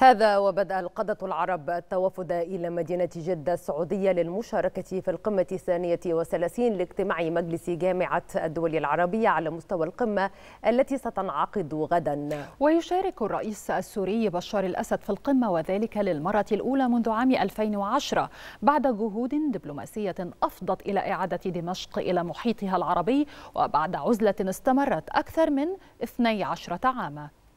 هذا وبدأ القادة العرب التوافد إلى مدينة جدة السعودية للمشاركة في القمة الثانية وثلاثين لاجتماع مجلس جامعة الدول العربية على مستوى القمة التي ستنعقد غدا ويشارك الرئيس السوري بشار الأسد في القمة وذلك للمرة الأولى منذ عام 2010 بعد جهود دبلوماسية أفضت إلى إعادة دمشق إلى محيطها العربي وبعد عزلة استمرت أكثر من 12 عاما